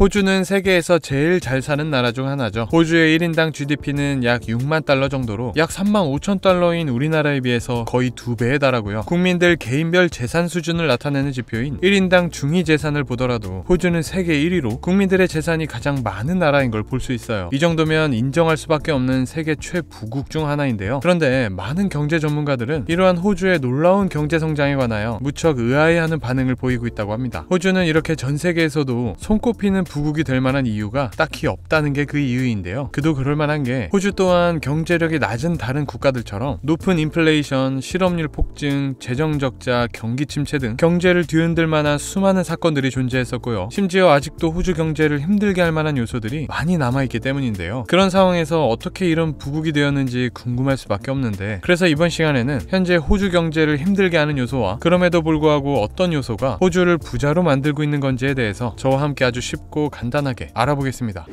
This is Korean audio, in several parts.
호주는 세계에서 제일 잘 사는 나라 중 하나죠. 호주의 1인당 GDP는 약 6만 달러 정도로 약 3만 5천 달러인 우리나라에 비해서 거의 두 배에 달하고요. 국민들 개인별 재산 수준을 나타내는 지표인 1인당 중위 재산을 보더라도 호주는 세계 1위로 국민들의 재산이 가장 많은 나라인 걸 볼 수 있어요. 이 정도면 인정할 수밖에 없는 세계 최부국 중 하나인데요. 그런데 많은 경제 전문가들은 이러한 호주의 놀라운 경제 성장에 관하여 무척 의아해하는 반응을 보이고 있다고 합니다. 호주는 이렇게 전 세계에서도 손꼽히는 부국이 될 만한 이유가 딱히 없다는 게 그 이유인데요. 그도 그럴 만한 게 호주 또한 경제력이 낮은 다른 국가들처럼 높은 인플레이션, 실업률 폭증, 재정 적자, 경기 침체 등 경제를 뒤흔들 만한 수많은 사건들이 존재했었고요. 심지어 아직도 호주 경제를 힘들게 할 만한 요소들이 많이 남아있기 때문인데요. 그런 상황에서 어떻게 이런 부국이 되었는지 궁금할 수밖에 없는데 그래서 이번 시간에는 현재 호주 경제를 힘들게 하는 요소와 그럼에도 불구하고 어떤 요소가 호주를 부자로 만들고 있는 건지에 대해서 저와 함께 아주 쉽고 간단하게 알아보겠습니다.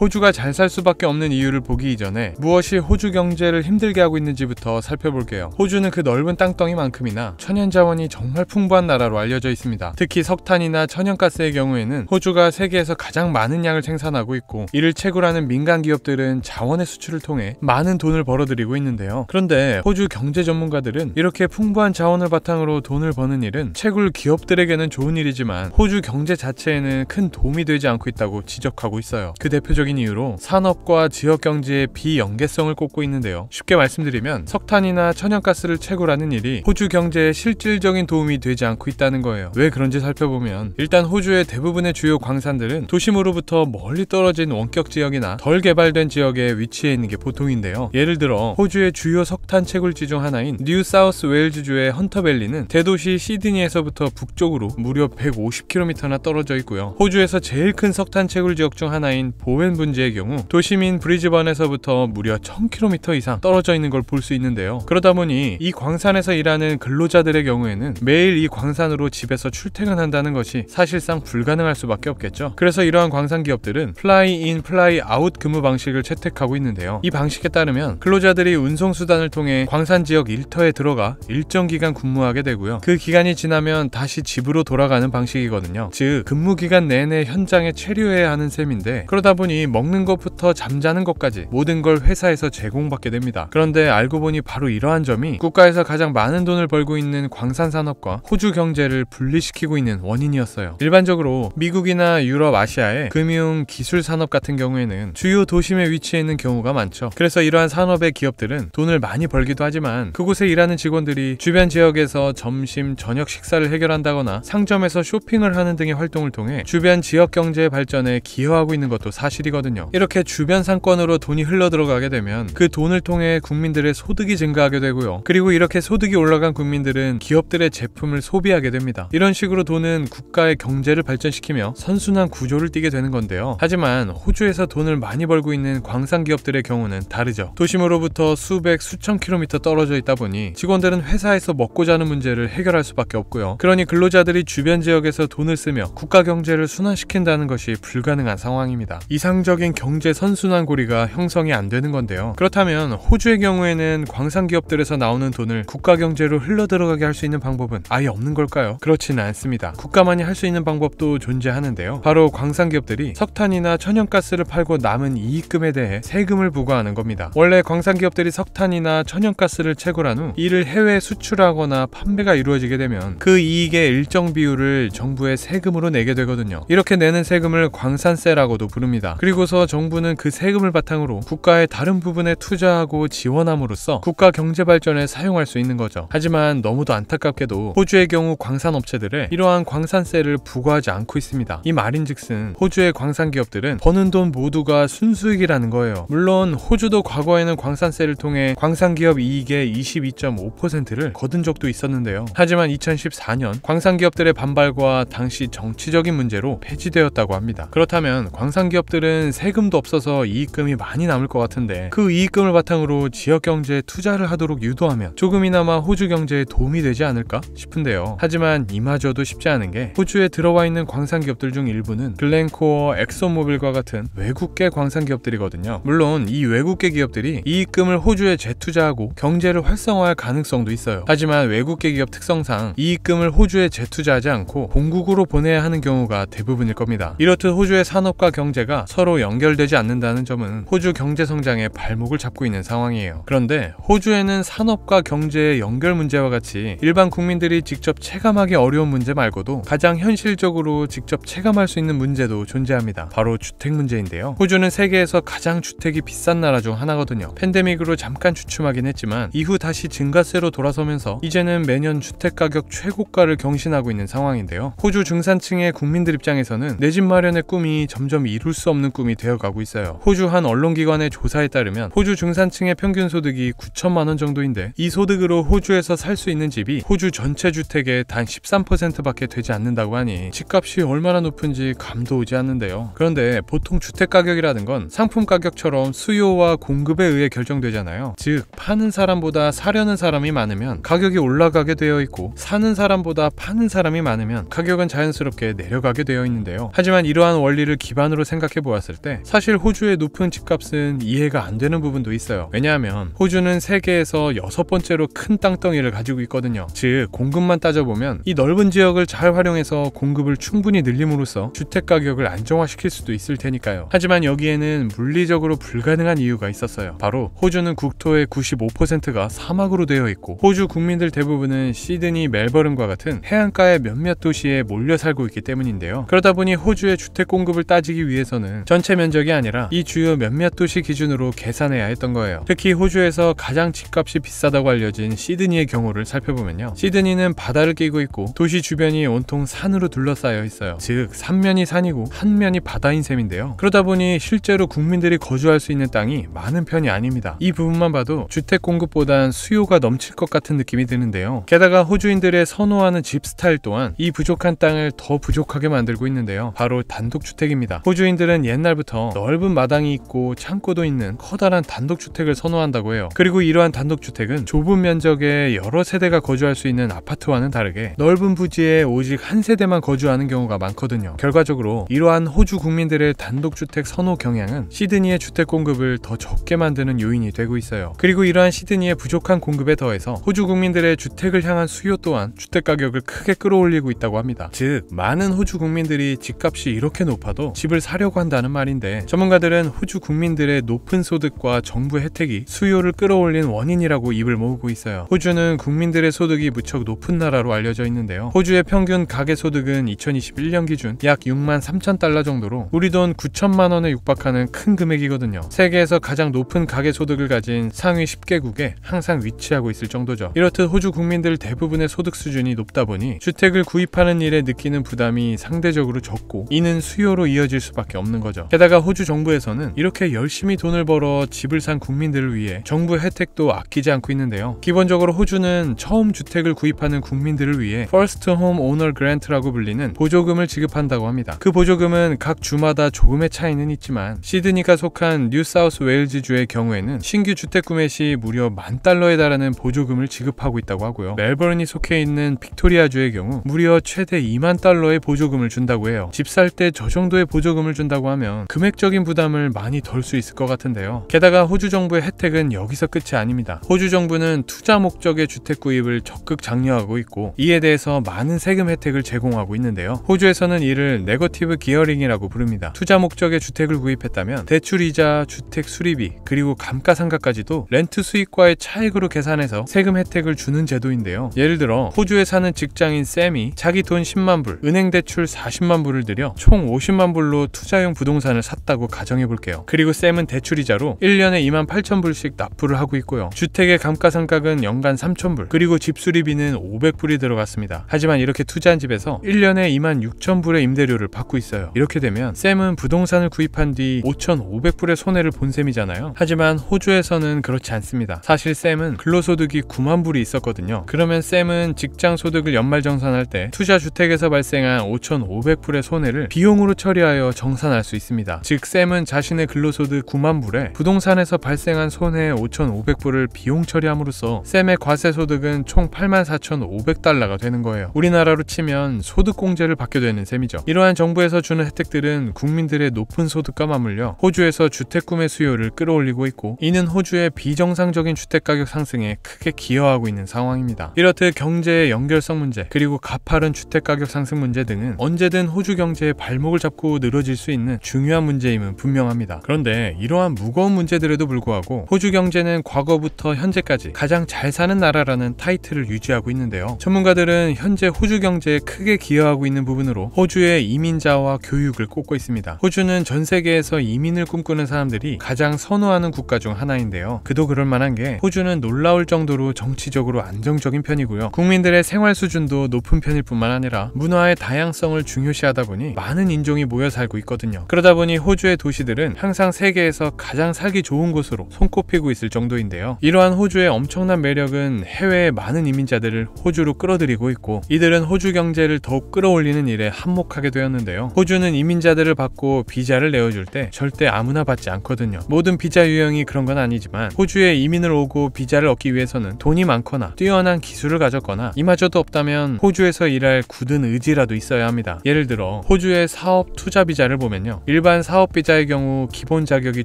호주가 잘 살 수밖에 없는 이유를 보기 이전에 무엇이 호주 경제를 힘들게 하고 있는지부터 살펴볼게요. 호주는 그 넓은 땅덩이만큼이나 천연자원이 정말 풍부한 나라로 알려져 있습니다. 특히 석탄이나 천연가스의 경우에는 호주가 세계에서 가장 많은 양을 생산하고 있고 이를 채굴하는 민간 기업들은 자원의 수출을 통해 많은 돈을 벌어들이고 있는데요. 그런데 호주 경제 전문가들은 이렇게 풍부한 자원을 바탕으로 돈을 버는 일은 채굴 기업들에게는 좋은 일이지만 호주 경제 자체에는 큰 도움이 되지 않고 있다고 지적하고 있어요. 그 대표적인 직접적인 이유로 산업과 지역 경제의 비연계성을 꼽고 있는데요. 쉽게 말씀드리면 석탄이나 천연가스를 채굴하는 일이 호주 경제에 실질적인 도움이 되지 않고 있다는 거예요. 왜 그런지 살펴보면 일단 호주의 대부분의 주요 광산들은 도심으로부터 멀리 떨어진 원격 지역이나 덜 개발된 지역에 위치해 있는 게 보통인데요. 예를 들어 호주의 주요 석탄 채굴지 중 하나인 뉴 사우스 웨일즈주의 헌터밸리는 대도시 시드니에서부터 북쪽으로 무려 150km나 떨어져 있고요. 호주에서 제일 큰 석탄 채굴 지역 중 하나인 보웬 분지의 경우 도심인 브리즈번에서부터 무려 1000km 이상 떨어져 있는 걸 볼 수 있는데요. 그러다 보니 이 광산에서 일하는 근로자들의 경우에는 매일 이 광산으로 집에서 출퇴근한다는 것이 사실상 불가능할 수밖에 없겠죠. 그래서 이러한 광산 기업들은 플라이인 플라이아웃 근무 방식을 채택하고 있는데요. 이 방식에 따르면 근로자들이 운송 수단을 통해 광산 지역 일터에 들어가 일정 기간 근무하게 되고요. 그 기간이 지나면 다시 집으로 돌아가는 방식이거든요. 즉 근무 기간 내내 현장에 체류해야 하는 셈인데 그러다 보니 먹는 것부터 잠자는 것까지 모든 걸 회사에서 제공받게 됩니다. 그런데 알고 보니 바로 이러한 점이 국가에서 가장 많은 돈을 벌고 있는 광산 산업과 호주 경제를 분리시키고 있는 원인이었어요. 일반적으로 미국이나 유럽, 아시아의 금융, 기술 산업 같은 경우에는 주요 도심에 위치해 있는 경우가 많죠. 그래서 이러한 산업의 기업들은 돈을 많이 벌기도 하지만 그곳에 일하는 직원들이 주변 지역에서 점심, 저녁 식사를 해결한다거나 상점에서 쇼핑을 하는 등의 활동을 통해 주변 지역 경제 의 발전에 기여하고 있는 것도 사실이거든요. 것이거든요. 이렇게 주변 상권으로 돈이 흘러들어가게 되면 그 돈을 통해 국민들의 소득이 증가하게 되고요. 그리고 이렇게 소득이 올라간 국민들은 기업들의 제품을 소비하게 됩니다. 이런 식으로 돈은 국가의 경제를 발전시키며 선순환 구조를 띠게 되는 건데요. 하지만 호주에서 돈을 많이 벌고 있는 광산 기업들의 경우는 다르죠. 도심으로부터 수백 수천 킬로미터 떨어져 있다 보니 직원들은 회사에서 먹고 자는 문제를 해결할 수밖에 없고요. 그러니 근로자들이 주변 지역에서 돈을 쓰며 국가 경제를 순환시킨다는 것이 불가능한 상황입니다. 이상 안정적인 경제 선순환 고리가 형성이 안 되는 건데요. 그렇다면 호주의 경우에는 광산 기업들에서 나오는 돈을 국가 경제로 흘러 들어가게 할 수 있는 방법은 아예 없는 걸까요? 그렇지는 않습니다. 국가만이 할 수 있는 방법도 존재하는데요. 바로 광산 기업들이 석탄이나 천연가스를 팔고 남은 이익금에 대해 세금을 부과하는 겁니다. 원래 광산 기업들이 석탄이나 천연가스를 채굴한 후 이를 해외 수출하거나 판매가 이루어지게 되면 그 이익의 일정 비율을 정부에 세금으로 내게 되거든요. 이렇게 내는 세금을 광산세라고도 부릅니다. 그리고 그리고서 정부는 그 세금을 바탕으로 국가의 다른 부분에 투자하고 지원함으로써 국가 경제 발전에 사용할 수 있는 거죠. 하지만 너무도 안타깝게도 호주의 경우 광산업체들의 이러한 광산세를 부과하지 않고 있습니다. 이 말인즉슨 호주의 광산기업들은 버는 돈 모두가 순수익이라는 거예요. 물론 호주도 과거에는 광산세를 통해 광산기업 이익의 22.5%를 거둔 적도 있었는데요. 하지만 2014년 광산기업들의 반발과 당시 정치적인 문제로 폐지되었다고 합니다. 그렇다면 광산기업들은 경우에 세금도 없어서 이익금이 많이 남을 것 같은데 그 이익금을 바탕으로 지역 경제에 투자를 하도록 유도하면 조금이나마 호주 경제에 도움이 되지 않을까 싶은데요. 하지만 이마저도 쉽지 않은 게 호주에 들어와 있는 광산 기업들 중 일부는 글렌코어, 엑소모빌과 같은 외국계 광산 기업들이거든요. 물론 이 외국계 기업들이 이익금을 호주에 재투자하고 경제를 활성화할 가능성도 있어요. 하지만 외국계 기업 특성상 이익금을 호주에 재투자하지 않고 본국으로 보내야 하는 경우가 대부분일 겁니다. 이렇듯 호주의 산업과 경제가 서로 서로 연결되지 않는다는 점은 호주 경제 성장의 발목을 잡고 있는 상황이에요. 그런데 호주에는 산업과 경제의 연결 문제와 같이 일반 국민들이 직접 체감하기 어려운 문제 말고도 가장 현실적으로 직접 체감할 수 있는 문제도 존재합니다. 바로 주택 문제인데요. 호주는 세계에서 가장 주택이 비싼 나라 중 하나거든요. 팬데믹으로 잠깐 주춤하긴 했지만 이후 다시 증가세로 돌아서면서 이제는 매년 주택 가격 최고가를 경신하고 있는 상황인데요. 호주 중산층의 국민들 입장에서는 내 집 마련의 꿈이 점점 이룰 수 없는 꿈이 되어가고 있어요. 호주 한 언론기관의 조사에 따르면 호주 중산층의 평균 소득이 9천만 원 정도인데 이 소득으로 호주에서 살 수 있는 집이 호주 전체 주택의 단 13%밖에 되지 않는다고 하니 집값이 얼마나 높은지 감도 오지 않는데요. 그런데 보통 주택 가격이라는 건 상품 가격처럼 수요와 공급에 의해 결정되잖아요. 즉 파는 사람보다 사려는 사람이 많으면 가격이 올라가게 되어 있고 사는 사람보다 파는 사람이 많으면 가격은 자연스럽게 내려가게 되어 있는데요. 하지만 이러한 원리를 기반으로 생각해 보았을 봤을 때 사실 호주의 높은 집값은 이해가 안 되는 부분도 있어요 왜냐하면 호주는 세계에서 여섯 번째로 큰 땅덩이를 가지고 있거든요 즉 공급만 따져보면 이 넓은 지역을 잘 활용해서 공급을 충분히 늘림으로써 주택가격을 안정화시킬 수도 있을 테니까요 하지만 여기에는 물리적으로 불가능한 이유가 있었어요 바로 호주는 국토의 95%가 사막으로 되어 있고 호주 국민들 대부분은 시드니, 멜버른과 같은 해안가의 몇몇 도시에 몰려 살고 있기 때문인데요 그러다 보니 호주의 주택 공급을 따지기 위해서는 전 전체 면적이 아니라 이 주요 몇몇 도시 기준으로 계산해야 했던 거예요. 특히 호주에서 가장 집값이 비싸다고 알려진 시드니의 경우를 살펴보면요. 시드니는 바다를 끼고 있고 도시 주변이 온통 산으로 둘러싸여 있어요. 즉, 삼면이 산이고 한 면이 바다인 셈인데요. 그러다 보니 실제로 국민들이 거주할 수 있는 땅이 많은 편이 아닙니다. 이 부분만 봐도 주택 공급보단 수요가 넘칠 것 같은 느낌이 드는데요. 게다가 호주인들의 선호하는 집 스타일 또한 이 부족한 땅을 더 부족하게 만들고 있는데요. 바로 단독주택입니다. 호주인들은 옛날 옛날부터 넓은 마당이 있고 창고도 있는 커다란 단독주택을 선호한다고 해요. 그리고 이러한 단독주택은 좁은 면적에 여러 세대가 거주할 수 있는 아파트와는 다르게 넓은 부지에 오직 한 세대만 거주하는 경우가 많거든요. 결과적으로 이러한 호주 국민들의 단독주택 선호 경향은 시드니의 주택 공급을 더 적게 만드는 요인이 되고 있어요. 그리고 이러한 시드니의 부족한 공급에 더해서 호주 국민들의 주택을 향한 수요 또한 주택 가격을 크게 끌어올리고 있다고 합니다. 즉 많은 호주 국민들이 집값이 이렇게 높아도 집을 사려고 한다는 말 말인데 전문가들은 호주 국민들의 높은 소득과 정부 혜택이 수요를 끌어올린 원인이라고 입을 모으고 있어요. 호주는 국민들의 소득이 무척 높은 나라로 알려져 있는데요. 호주의 평균 가계 소득은 2021년 기준 약 6만 3천 달러 정도로 우리 돈 9천만 원에 육박하는 큰 금액이거든요. 세계에서 가장 높은 가계 소득을 가진 상위 10개국에 항상 위치하고 있을 정도죠. 이렇듯 호주 국민들 대부분의 소득 수준이 높다 보니 주택을 구입하는 일에 느끼는 부담이 상대적으로 적고 이는 수요로 이어질 수밖에 없는 거죠. 게다가 호주 정부에서는 이렇게 열심히 돈을 벌어 집을 산 국민들을 위해 정부 혜택도 아끼지 않고 있는데요. 기본적으로 호주는 처음 주택을 구입하는 국민들을 위해 First Home Owner Grant라고 불리는 보조금을 지급한다고 합니다. 그 보조금은 각 주마다 조금의 차이는 있지만 시드니가 속한 뉴사우스 웨일즈주의 경우에는 신규 주택 구매 시 무려 만 달러에 달하는 보조금을 지급하고 있다고 하고요. 멜버른이 속해 있는 빅토리아주의 경우 무려 최대 2만 달러의 보조금을 준다고 해요. 집 살 때 저 정도의 보조금을 준다고 하면 된면 금액적인 부담을 많이 덜 수 있을 것 같은데요. 게다가 호주 정부의 혜택은 여기서 끝이 아닙니다. 호주 정부는 투자 목적의 주택 구입을 적극 장려하고 있고 이에 대해서 많은 세금 혜택을 제공하고 있는데요. 호주에서는 이를 네거티브 기어링이라고 부릅니다. 투자 목적의 주택을 구입했다면 대출 이자, 주택 수리비, 그리고 감가상각까지도 렌트 수익과의 차익으로 계산해서 세금 혜택을 주는 제도인데요. 예를 들어 호주에 사는 직장인 샘이 자기 돈 10만 불, 은행 대출 40만 불을 들여 총 50만 불로 투자용 부동산 부동산을 샀다고 가정해 볼게요. 그리고 샘은 대출이자로 1년에 2만 8천 불씩 납부를 하고 있고요. 주택의 감가상각은 연간 3천 불, 그리고 집 수리비는 500불이 들어갔습니다. 하지만 이렇게 투자한 집에서 1년에 2만 6천 불의 임대료를 받고 있어요. 이렇게 되면 샘은 부동산을 구입한 뒤 5,500불의 손해를 본 셈이잖아요. 하지만 호주에서는 그렇지 않습니다. 사실 샘은 근로소득이 9만 불이 있었거든요. 그러면 샘은 직장 소득을 연말정산할 때 투자 주택에서 발생한 5,500불의 손해를 비용으로 처리하여 정산할 수 있습니다. 있습니다. 즉 샘은 자신의 근로소득 9만 불에 부동산에서 발생한 손해 5,500불을 비용 처리함으로써 샘의 과세 소득은 총 84,500달러가 되는 거예요. 우리나라로 치면 소득공제를 받게 되는 셈이죠. 이러한 정부에서 주는 혜택들은 국민들의 높은 소득과 맞물려 호주에서 주택 구매 수요를 끌어올리고 있고 이는 호주의 비정상적인 주택가격 상승에 크게 기여하고 있는 상황입니다. 이렇듯 경제의 연결성 문제 그리고 가파른 주택가격 상승 문제 등은 언제든 호주 경제의 발목을 잡고 늘어질 수 있는 중 중요한 문제임은 분명합니다. 그런데 이러한 무거운 문제들에도 불구하고 호주 경제는 과거부터 현재까지 가장 잘 사는 나라라는 타이틀을 유지하고 있는데요. 전문가들은 현재 호주 경제에 크게 기여하고 있는 부분으로 호주의 이민자와 교육을 꼽고 있습니다. 호주는 전 세계에서 이민을 꿈꾸는 사람들이 가장 선호하는 국가 중 하나인데요. 그도 그럴 만한 게 호주는 놀라울 정도로 정치적으로 안정적인 편이고요. 국민들의 생활 수준도 높은 편일 뿐만 아니라 문화의 다양성을 중요시하다 보니 많은 인종이 모여 살고 있거든요. 그러다 그러다 보니 호주의 도시들은 항상 세계에서 가장 살기 좋은 곳으로 손꼽히고 있을 정도인데요. 이러한 호주의 엄청난 매력은 해외의 많은 이민자들을 호주로 끌어들이고 있고 이들은 호주 경제를 더욱 끌어올리는 일에 한몫하게 되었는데요. 호주는 이민자들을 받고 비자를 내어줄 때 절대 아무나 받지 않거든요. 모든 비자 유형이 그런 건 아니지만 호주에 이민을 오고 비자를 얻기 위해서는 돈이 많거나 뛰어난 기술을 가졌거나 이마저도 없다면 호주에서 일할 굳은 의지라도 있어야 합니다. 예를 들어 호주의 사업 투자 비자를 보면요. 일반 사업비자의 경우 기본 자격이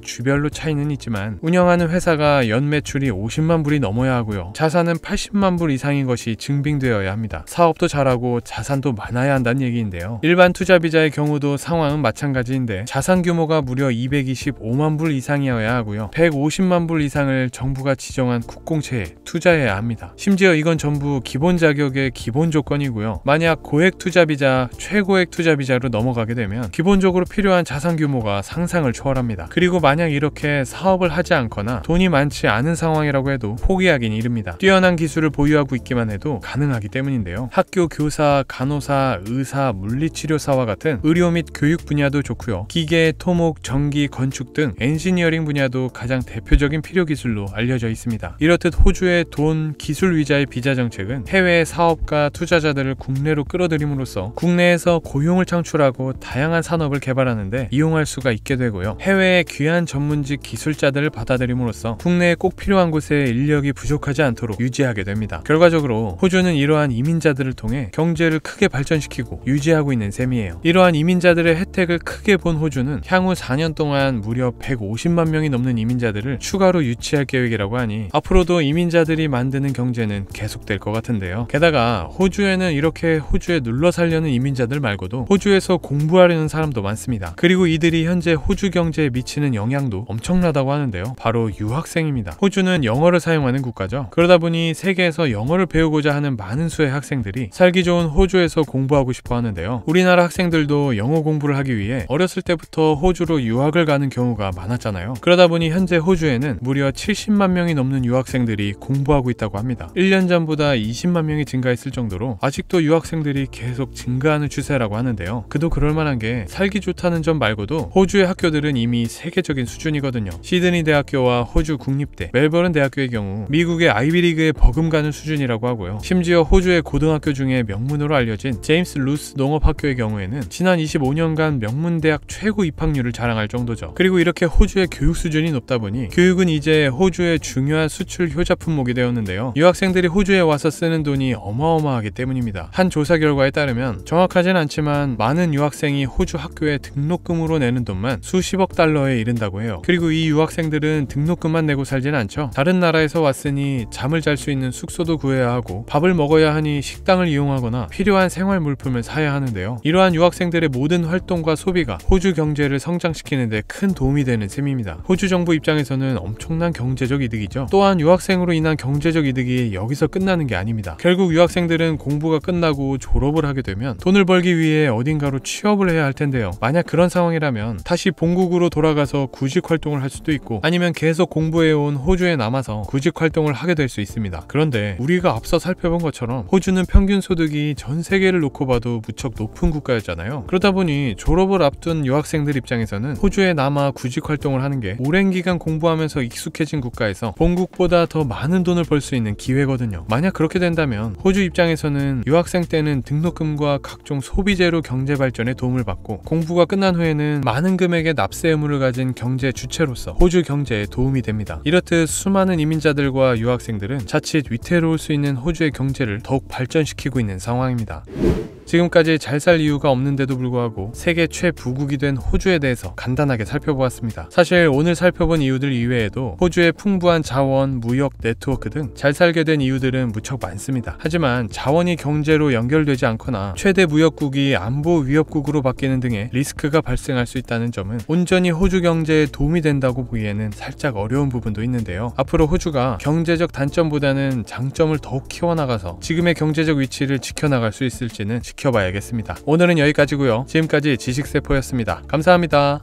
주별로 차이는 있지만 운영하는 회사가 연 매출이 50만 불이 넘어야 하고요. 자산은 80만 불 이상인 것이 증빙되어야 합니다. 사업도 잘하고 자산도 많아야 한다는 얘기인데요. 일반 투자비자의 경우도 상황은 마찬가지인데 자산 규모가 무려 225만 불 이상이어야 하고요. 150만 불 이상을 정부가 지정한 국공채에 투자해야 합니다. 심지어 이건 전부 기본 자격의 기본 조건이고요. 만약 고액 투자비자, 최고액 투자비자로 넘어가게 되면 기본적으로 필요한 자산 자산 규모가 상상을 초월합니다. 그리고 만약 이렇게 사업을 하지 않거나 돈이 많지 않은 상황이라고 해도 포기하긴 이릅니다. 뛰어난 기술을 보유하고 있기만 해도 가능하기 때문인데요. 학교 교사, 간호사, 의사, 물리치료사와 같은 의료 및 교육 분야도 좋고요. 기계, 토목, 전기, 건축 등 엔지니어링 분야도 가장 대표적인 필요 기술로 알려져 있습니다. 이렇듯 호주의 돈, 기술 위자의 비자 정책은 해외 사업가, 투자자들을 국내로 끌어들임으로써 국내에서 고용을 창출하고 다양한 산업을 개발하는데 이용할 수가 있게 되고요. 해외의 귀한 전문직 기술자들을 받아들임으로써 국내에 꼭 필요한 곳에 인력이 부족하지 않도록 유지하게 됩니다. 결과적으로 호주는 이러한 이민자들을 통해 경제를 크게 발전시키고 유지하고 있는 셈이에요. 이러한 이민자들의 혜택을 크게 본 호주는 향후 4년 동안 무려 150만 명이 넘는 이민자들을 추가로 유치할 계획이라고 하니 앞으로도 이민자들이 만드는 경제는 계속될 것 같은데요. 게다가 호주에는 이렇게 호주에 눌러 살려는 이민자들 말고도 호주에서 공부하려는 사람도 많습니다. 그리고 그리고 이들이 현재 호주 경제에 미치는 영향도 엄청나다고 하는데요. 바로 유학생입니다. 호주는 영어를 사용하는 국가죠. 그러다 보니 세계에서 영어를 배우고자 하는 많은 수의 학생들이 살기 좋은 호주에서 공부하고 싶어 하는데요. 우리나라 학생들도 영어 공부를 하기 위해 어렸을 때부터 호주로 유학을 가는 경우가 많았잖아요. 그러다 보니 현재 호주에는 무려 70만 명이 넘는 유학생들이 공부하고 있다고 합니다. 1년 전보다 20만 명이 증가했을 정도로 아직도 유학생들이 계속 증가하는 추세라고 하는데요. 그도 그럴 만한 게 살기 좋다는 점 말고도 호주의 학교들은 이미 세계적인 수준이거든요. 시드니 대학교와 호주 국립대, 멜버른 대학교의 경우 미국의 아이비리그에 버금가는 수준이라고 하고요. 심지어 호주의 고등학교 중에 명문으로 알려진 제임스 루스 농업학교의 경우에는 지난 25년간 명문대학 최고 입학률을 자랑할 정도죠. 그리고 이렇게 호주의 교육 수준이 높다 보니 교육은 이제 호주의 중요한 수출 효자 품목이 되었는데요. 유학생들이 호주에 와서 쓰는 돈이 어마어마하기 때문입니다. 한 조사 결과에 따르면 정확하진 않지만 많은 유학생이 호주 학교에 등록금 등금으로 내는 돈만 수십억 달러에 이른다고 해요. 그리고 이 유학생들은 등록금만 내고 살진 않죠. 다른 나라에서 왔으니 잠을 잘 수 있는 숙소도 구해야 하고 밥을 먹어야 하니 식당을 이용하거나 필요한 생활 물품을 사야 하는데요. 이러한 유학생들의 모든 활동과 소비가 호주 경제를 성장시키는 데 큰 도움이 되는 셈입니다. 호주 정부 입장에서는 엄청난 경제적 이득이죠. 또한 유학생으로 인한 경제적 이득이 여기서 끝나는 게 아닙니다. 결국 유학생들은 공부가 끝나고 졸업을 하게 되면 돈을 벌기 위해 어딘가로 취업을 해야 할 텐데요. 만약 그런 상황 상황이라면 다시 본국으로 돌아가서 구직 활동을 할 수도 있고 아니면 계속 공부해온 호주에 남아서 구직 활동을 하게 될 수 있습니다. 그런데 우리가 앞서 살펴본 것처럼 호주는 평균 소득이 전 세계를 놓고 봐도 무척 높은 국가였잖아요. 그러다 보니 졸업을 앞둔 유학생들 입장에서는 호주에 남아 구직 활동을 하는 게 오랜 기간 공부하면서 익숙해진 국가에서 본국보다 더 많은 돈을 벌 수 있는 기회거든요. 만약 그렇게 된다면 호주 입장에서는 유학생 때는 등록금과 각종 소비재로 경제 발전에 도움을 받고 공부가 끝난 후에 경우는 많은 금액의 납세 의무를 가진 경제 주체로서 호주 경제에 도움이 됩니다. 이렇듯 수많은 이민자들과 유학생들은 자칫 위태로울 수 있는 호주의 경제를 더욱 발전시키고 있는 상황입니다. 지금까지 잘 살 이유가 없는데도 불구하고 세계 최부국이 된 호주에 대해서 간단하게 살펴보았습니다. 사실 오늘 살펴본 이유들 이외에도 호주의 풍부한 자원, 무역, 네트워크 등 잘 살게 된 이유들은 무척 많습니다. 하지만 자원이 경제로 연결되지 않거나 최대 무역국이 안보 위협국으로 바뀌는 등의 리스크가 발생할 수 있다는 점은 온전히 호주 경제에 도움이 된다고 보기에는 살짝 어려운 부분도 있는데요. 앞으로 호주가 경제적 단점보다는 장점을 더욱 키워나가서 지금의 경제적 위치를 지켜나갈 수 있을지는 지켜봐야겠습니다. 오늘은 여기까지고요. 지금까지 지식세포였습니다. 감사합니다.